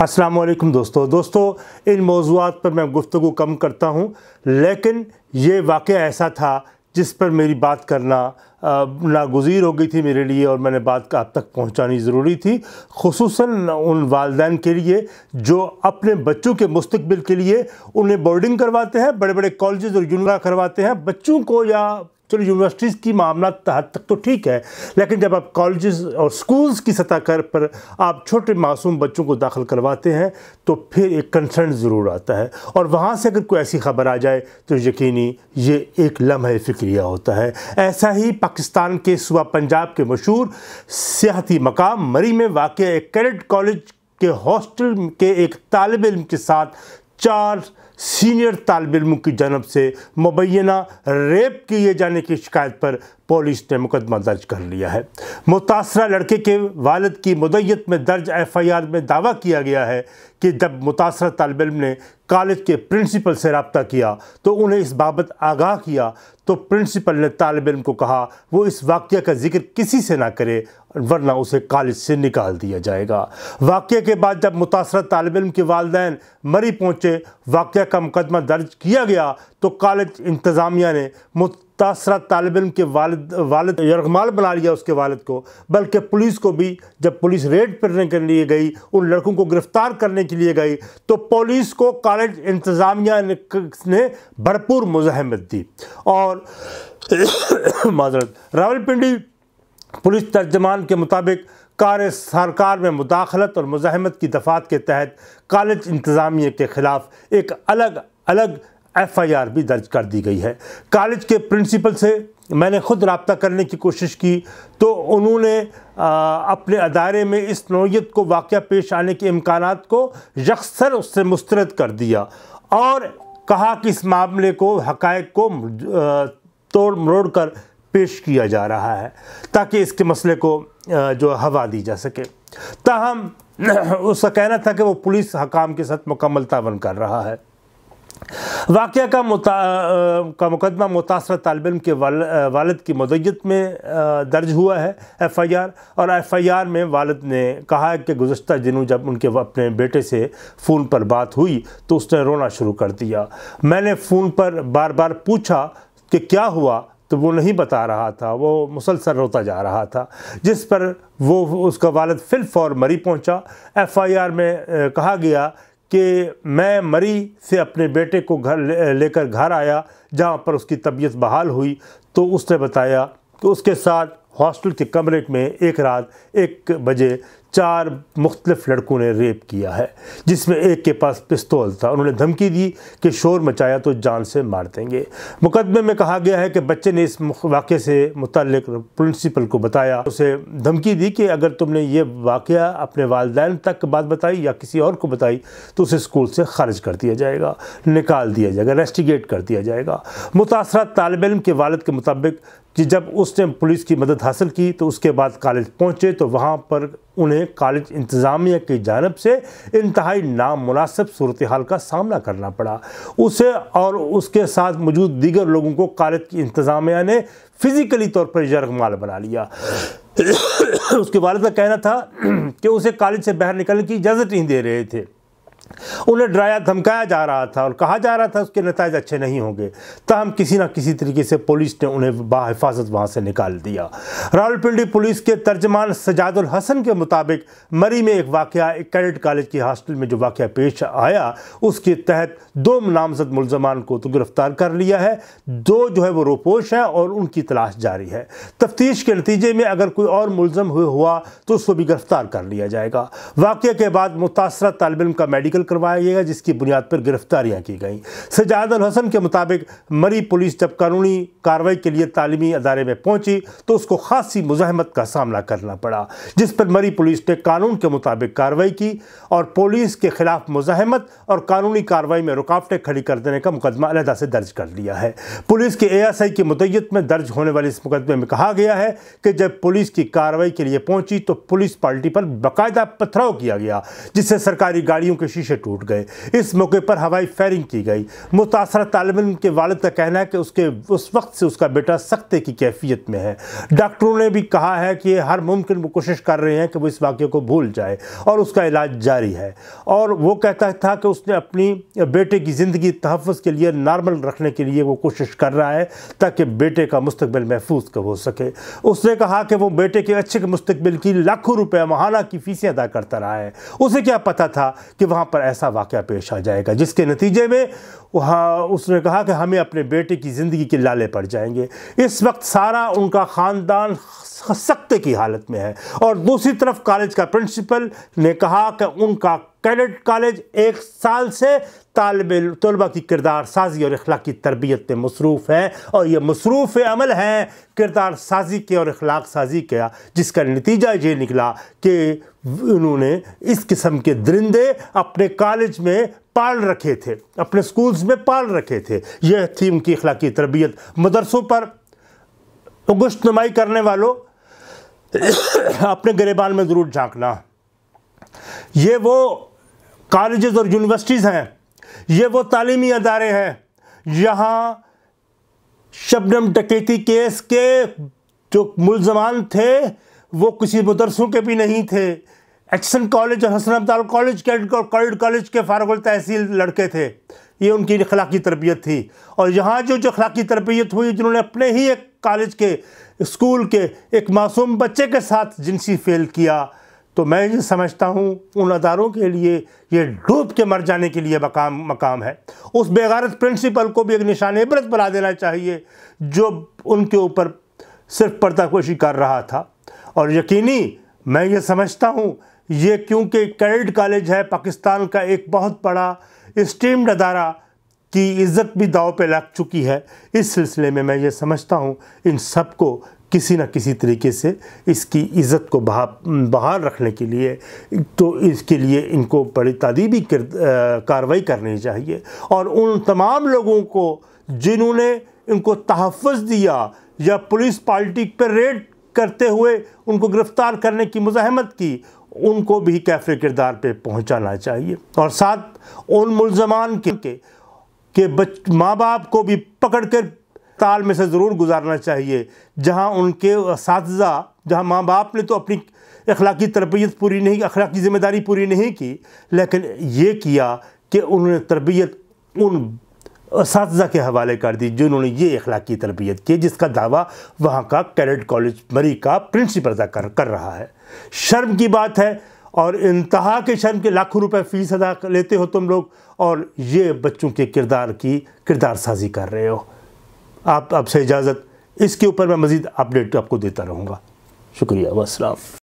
असलम दोस्तों दोस्तों इन मौजूद पर मैं गुफ्तु कम करता हूँ लेकिन ये वाक़ ऐसा था जिस पर मेरी बात करना नागुजीर हो गई थी मेरे लिए और मैंने बात आप तक पहुंचानी ज़रूरी थी खसूस उन वालदेन के लिए जो अपने बच्चों के मुस्तबिल के लिए उन्हें बोर्डिंग करवाते हैं बड़े बड़े कॉलेज और यूनिवर्सिटी करवाते हैं बच्चों को या चलो तो यूनिवर्सिटीज़ की मामला हद तक तो ठीक है लेकिन जब आप कॉलेज और स्कूल्स की सतह कर पर आप छोटे मासूम बच्चों को दाखिल करवाते हैं तो फिर एक कंसर्न ज़रूर आता है और वहाँ से अगर कोई ऐसी खबर आ जाए तो यकीनी ये एक लम्हे फ़िक्रिया होता है ऐसा ही पाकिस्तान के सुबह पंजाब के मशहूर सियाती मकाम मरी में वाक़ एक कैडेट कॉलेज के हॉस्टल के एक तालब इम के साथ चार सीनियर तालब इम की जानब से मुबैना रेप किए जाने की शिकायत पर पुलिस ने मुकदमा दर्ज कर लिया है मुतासरा लड़के के वालद की मुदयत में दर्ज एफ आई आर में दावा किया गया है कि जब मुतासर तालब इम ने कॉलेज के प्रिंसिपल से रबता किया तो उन्हें इस बाबत आगाह किया तो प्रिंसिपल ने तालब इलम को कहा वो इस वाक्य का जिक्र किसी से ना करे वरना उसे कॉलेज से निकाल दिया जाएगा वाक़े के बाद जब मुतासर तालब के वालदे मरी पहुँचे वाक्य का मुकदमा दर्ज किया गया तो कॉलेज इंतज़ामिया ने मुतासर तालब इम के वालद वालद यमाल बना लिया उसके वालद को बल्कि पुलिस को भी जब पुलिस रेड करने के लिए गई उन लड़कों को गिरफ़्तार करने के लिए गई तो पुलिस को कॉलेज इंतज़ामिया ने, ने भरपूर मुजाहमत दी और माजरत रावलपिंडी पुलिस तर्जमान के मुताबिक कार सरकार में मुदाखलत और मुजाहमत की दफात के तहत कॉलेज इंतज़ामिया के ख़िलाफ़ एक अलग अलग एफआईआर भी दर्ज कर दी गई है कॉलेज के प्रिंसिपल से मैंने ख़ुद रबता करने की कोशिश की तो उन्होंने अपने अदारे में इस नोयत को वाक़ पेश आने के इम्कान को यकसर उससे मुस्रद कर दिया और कहा कि इस मामले को हक़ को तोड़ मरोड़ कर पेश किया जा रहा है ताकि इसके मसले को जो हवा दी जा सके ताहम उसका कहना था कि वो पुलिस हकाम के साथ मुकम्मल तावन कर रहा है वाक़ का का मुकदमा मुतासर तालब के वाल, वालद की मदयत में दर्ज हुआ है एफ़ आई आर और एफ़ आई आर में वालद ने कहा है कि गुज्त दिनों जब उनके अपने बेटे से फ़ोन पर बात हुई तो उसने रोना शुरू कर दिया मैंने फ़ोन पर बार बार पूछा कि क्या हुआ तो वो नहीं बता रहा था वो मुसलसल रोता जा रहा था जिस पर वो उसका वालद फिल फौर मरी पहुंचा एफआईआर में कहा गया कि मैं मरी से अपने बेटे को घर लेकर घर आया जहां पर उसकी तबीयत बहाल हुई तो उसने बताया कि उसके साथ हॉस्टल के कमरे में एक रात एक बजे चार मुख्तलिफ लड़कों ने रेप किया है जिसमें एक के पास पिस्तौल था उन्होंने धमकी दी कि शोर मचाया तो जान से मार देंगे मुकदमे में कहा गया है कि बच्चे ने इस वाक़े से मुतल प्रिंसिपल को बताया उसे धमकी दी कि अगर तुमने ये वाक़ अपने वालदे तक बात बताई या किसी और को बताई तो उसे स्कूल से खारिज कर दिया जाएगा निकाल दिया जाएगा इन्वेस्टिगेट कर दिया जाएगा मुतासर तालब इम के वालद के मुताबिक कि जब उसने पुलिस की मदद हासिल की तो उसके बाद कॉलेज पहुँचे तो वहाँ पर उन्हें कॉलेज इंतज़ामिया की जानब से इंतहाई नामनासिब सूरत हाल का सामना करना पड़ा उसे और उसके साथ मौजूद दीगर लोगों को कॉलेज की इंतज़ामिया ने फ़िज़िकली तौर पर जरगमाल बना लिया उसके वालद का कहना था कि उसे कॉलेज से बाहर निकलने की इजाज़त नहीं दे रहे थे उन्हें डराया धमकाया जा रहा था और कहा जा रहा था उसके नतज अच्छे नहीं होंगे तहम किसी ना किसी तरीके से पुलिस ने उन्हें बाहिफाजत वहाँ से निकाल दिया रावलपिंडी पुलिस के तर्जमान सजादुल हसन के मुताबिक मरी में एक वाक़ एक कैडेट कॉलेज के हॉस्टल में जो वाक़ पेश आया उसके तहत दो नामजद मुलजमान को तो गिरफ्तार कर लिया है दो जो है वो रोपोश हैं और उनकी तलाश जारी है तफ्तीश के नतीजे में अगर कोई और मुलजम हुआ तो उसको भी गिरफ्तार कर लिया जाएगा वाक़े के बाद मुतासर तलबिल का मेडिकल मुतल करवाया गया जिसकी बुनियाद पर गिरफ्तारियाँ की गई सजाद अल हसन के मुताबिक मरी पुलिस जब कानूनी कार्रवाई के लिए तालीमी अदारे में पहुंची तो उसको खासी मुजाहमत का सामना करना पड़ा जिस पर मरी पुलिस ने कानून के मुताबिक कार्रवाई की और पुलिस के खिलाफ मुजाहमत और कानूनी कार्रवाई में रुकावटें खड़ी कर देने का मुकदमा अलहदा से दर्ज कर लिया है पुलिस के ए एस आई की मुदयत में दर्ज होने वाले इस मुकदमे में कहा गया है कि जब पुलिस की कार्रवाई के लिए पहुंची तो पुलिस पार्टी पर बाकायदा पथराव किया गया जिससे सरकारी गाड़ियों के शीशे शीशे टूट गए इस मौके पर हवाई फायरिंग की गई मुतासर तालब इन के वालद का कहना है कि उसके उस वक्त से उसका बेटा सख्ते की कैफियत में है डॉक्टरों ने भी कहा है कि हर मुमकिन कोशिश कर रहे हैं कि वो इस वाक्य को भूल जाए और उसका इलाज जारी है और वो कहता था कि उसने अपनी बेटे की ज़िंदगी तहफ़ के लिए नॉर्मल रखने के लिए वो कोशिश कर रहा है ताकि बेटे का मुस्तबिल महफूज हो सके उसने कहा कि वो बेटे के अच्छे के मुस्तबिल की लाखों रुपये महाना की फ़ीसें अदा करता रहा है उसे क्या पता था कि वहाँ पर पर ऐसा वाक़ पेश आ जाएगा जिसके नतीजे में वहाँ उसने कहा कि हमें अपने बेटे की ज़िंदगी के लाले पड़ जाएंगे इस वक्त सारा उनका ख़ानदान सख्ते की हालत में है और दूसरी तरफ कॉलेज का प्रिंसिपल ने कहा कि उनका कैडेट कॉलेज एक साल से तालब तलबा की किरदार साजी और अखलाक की तरबियत में मसरूफ़ है और ये मसरूफ़ अमल है किरदार साजी के और अखलाक साजी का जिसका नतीजा ये निकला कि उन्होंने इस किस्म के दरिंदे अपने कॉलेज में पाल रखे थे अपने स्कूल्स में पाल रखे थे यह थी उनकी अखलाक तरबियत मदरसों पर गुश्त नुमाई करने वालों अपने गरेबान में ज़रूर झाँकना ये वो कॉलेज और यूनिवर्सिटीज़ हैं ये वो तालीमी अदारे हैं यहाँ शबनम डकैती केस के जो मुलजमान थे वो किसी मदरसों के भी नहीं थे एक्सन कॉलेज और हसन अब्दाल कॉलेज के कॉलेज कॉलेज के फारगुल तहसील लड़के थे ये उनकी अखलाकी तरबियत थी और यहाँ जो जो अखलाकी तरबियत हुई जिन्होंने अपने ही एक कॉलेज के स्कूल के एक मासूम बच्चे के साथ जिनसी फेल किया तो मैं ये समझता हूँ उन अदारों के लिए ये डूब के मर जाने के लिए मकाम मकाम है उस बेगारत प्रिंसिपल को भी एक निशान इबरत बना देना चाहिए जो उनके ऊपर सिर्फ पर्दाकोशी कर रहा था और यकीनी मैं ये समझता हूँ ये क्योंकि कैडेट कॉलेज है पाकिस्तान का एक बहुत बड़ा स्टीम्ड अदारा की इज़्ज़त भी दाव पे लग चुकी है इस सिलसिले में मैं ये समझता हूँ इन सबको किसी न किसी तरीके से इसकी इज़्ज़त को बहा बहाल रखने के लिए तो इसके लिए इनको बड़ी तदीबी कार्रवाई करनी चाहिए और उन तमाम लोगों को जिन्होंने इनको तहफ़ दिया या पुलिस पार्टी पर रेड करते हुए उनको गिरफ़्तार करने की मुजाहमत की उनको भी कैफे किरदार पे पहुंचाना चाहिए और साथ उन मुलजमान के, के, के बच माँ बाप को भी पकड़ कर ताल में से ज़रूर गुजारना चाहिए जहाँ उनके इस जहाँ माँ बाप ने तो अपनी अखलाकी तरबियत पूरी नहीं अखलाकी ज़िम्मेदारी पूरी नहीं की लेकिन ये किया कि उन्होंने तरबियत उन इस के हवाले कर दी जिन्होंने ये अखलाकी तरबियत की जिसका दावा वहाँ का कैडेट कॉलेज मरी का प्रिंसिपल अदा कर कर रहा है शर्म की बात है और इंतहा के शर्म के लाखों रुपए फीस अदा लेते हो तुम लोग और ये बच्चों के किरदार की किरदार साजी कर रहे हो आप आपसे इजाज़त इसके ऊपर मैं मज़ीद अपडेट आपको देता रहूँगा शुक्रिया वसलाम